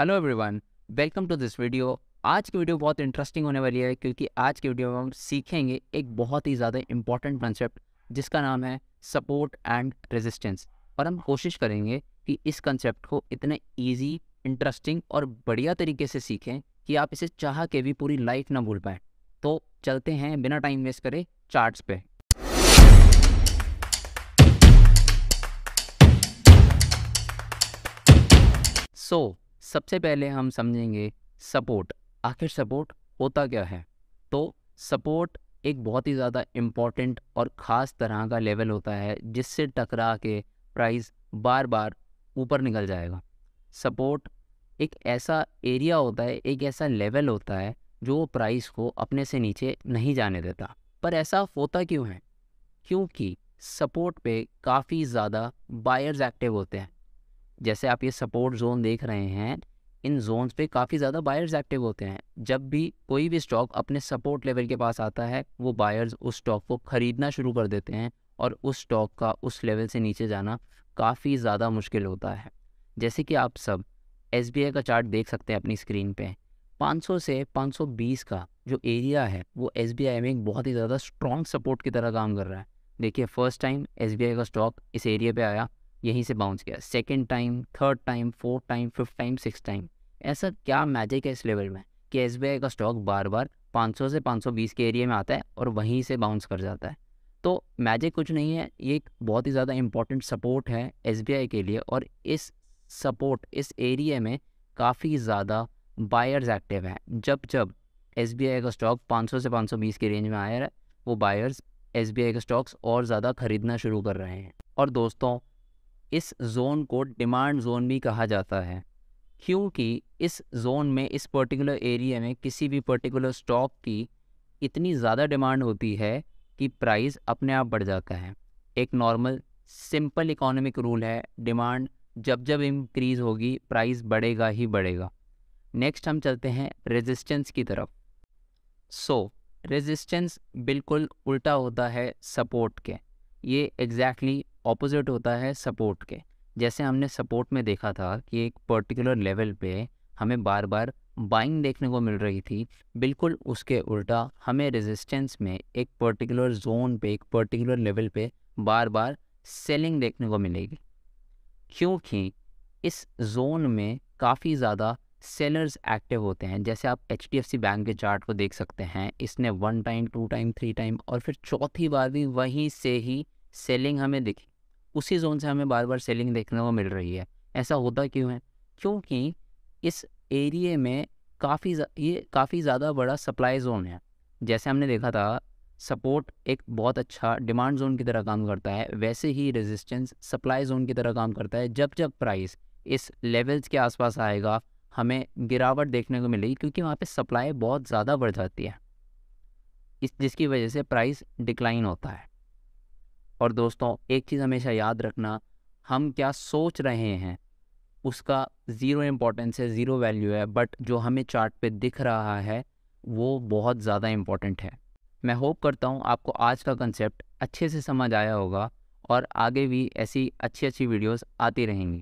hello everyone welcome to this video आज की video बहुत इंटरेस्टिंग होने वाली है क्योंकि आज की वीडियो में हम सीखेंगे एक बहुत ही ज़्यादा इम्पॉर्टेंट कंसेप्ट जिसका नाम है सपोर्ट एंड रेजिस्टेंस और हम कोशिश करेंगे कि इस कंसेप्ट को इतने ईजी इंटरेस्टिंग और बढ़िया तरीके से सीखें कि आप इसे चाह के भी पूरी लाइफ ना भूल पाएँ तो चलते हैं बिना टाइम वेस्ट करें चार्ट्स पे सो so, सबसे पहले हम समझेंगे सपोर्ट आखिर सपोर्ट होता क्या है तो सपोर्ट एक बहुत ही ज़्यादा इम्पॉर्टेंट और ख़ास तरह का लेवल होता है जिससे टकरा के प्राइस बार बार ऊपर निकल जाएगा सपोर्ट एक ऐसा एरिया होता है एक ऐसा लेवल होता है जो प्राइस को अपने से नीचे नहीं जाने देता पर ऐसा होता क्यों है क्योंकि सपोर्ट पे काफ़ी ज़्यादा बायर्स एक्टिव होते हैं जैसे आप ये सपोर्ट जोन देख रहे हैं इन जोन्स पे काफ़ी ज़्यादा बायर्स एक्टिव होते हैं जब भी कोई भी स्टॉक अपने सपोर्ट लेवल के पास आता है वो बायर्स उस स्टॉक को ख़रीदना शुरू कर देते हैं और उस स्टॉक का उस लेवल से नीचे जाना काफ़ी ज़्यादा मुश्किल होता है जैसे कि आप सब एस का चार्ट देख सकते हैं अपनी स्क्रीन पर 500 से 520 का जो एरिया है वो एस में एक बहुत ही ज़्यादा स्ट्रॉन्ग सपोर्ट की तरह काम कर रहा है देखिए फर्स्ट टाइम एस का स्टॉक इस एरिया पे आया यहीं से बाउंस किया second time third time fourth time fifth time six time ऐसा क्या मैजिक है इस लेवल में कि एस का स्टॉक बार बार 500 से 520 के एरिया में आता है और वहीं से बाउंस कर जाता है तो मैजिक कुछ नहीं है ये एक बहुत ही ज़्यादा इंपॉर्टेंट सपोर्ट है एस के लिए और इस सपोर्ट इस एरिया में काफ़ी ज़्यादा बायर्स एक्टिव हैं जब जब एस का स्टॉक 500 से 520 के रेंज में आया है वो बायर्स एस के स्टॉक्स और ज़्यादा ख़रीदना शुरू कर रहे हैं और दोस्तों इस जोन को डिमांड जोन भी कहा जाता है क्योंकि इस जोन में इस पर्टिकुलर एरिया में किसी भी पर्टिकुलर स्टॉक की इतनी ज़्यादा डिमांड होती है कि प्राइस अपने आप बढ़ जाता है एक नॉर्मल सिंपल इकोनॉमिक रूल है डिमांड जब जब इंक्रीज़ होगी प्राइस बढ़ेगा ही बढ़ेगा नेक्स्ट हम चलते हैं रेजिस्टेंस की तरफ सो so, रेजिस्टेंस बिल्कुल उल्टा होता है सपोर्ट के ये एग्जैक्टली exactly ऑपोजिट होता है सपोर्ट के जैसे हमने सपोर्ट में देखा था कि एक पर्टिकुलर लेवल पे हमें बार बार बाइंग देखने को मिल रही थी बिल्कुल उसके उल्टा हमें रेजिस्टेंस में एक पर्टिकुलर जोन पे एक पर्टिकुलर लेवल पे बार बार सेलिंग देखने को मिलेगी क्योंकि इस जोन में काफ़ी ज़्यादा सेलर्स एक्टिव होते हैं जैसे आप एच बैंक के चार्ट को देख सकते हैं इसने one time two time three time और फिर चौथी बार भी वहीं से ही सेलिंग हमें दिखी उसी जोन से हमें बार बार सेलिंग देखने को मिल रही है ऐसा होता क्यों है क्योंकि इस एरिए में काफ़ी ये काफ़ी ज़्यादा बड़ा सप्लाई जोन है जैसे हमने देखा था सपोर्ट एक बहुत अच्छा डिमांड जोन की तरह काम करता है वैसे ही रेजिस्टेंस सप्लाई जोन की तरह काम करता है जब जब प्राइस इस लेवल्स के आसपास आएगा हमें गिरावट देखने को मिलेगी क्योंकि वहाँ पे सप्लाई बहुत ज़्यादा बढ़ जाती है इस जिसकी वजह से प्राइस डिक्लाइन होता है और दोस्तों एक चीज़ हमेशा याद रखना हम क्या सोच रहे हैं उसका ज़ीरो इम्पोर्टेंस है ज़ीरो वैल्यू है बट जो हमें चार्ट पे दिख रहा है वो बहुत ज़्यादा इम्पॉर्टेंट है मैं होप करता हूँ आपको आज का कंसेप्ट अच्छे से समझ आया होगा और आगे भी ऐसी अच्छी अच्छी वीडियोस आती रहेंगी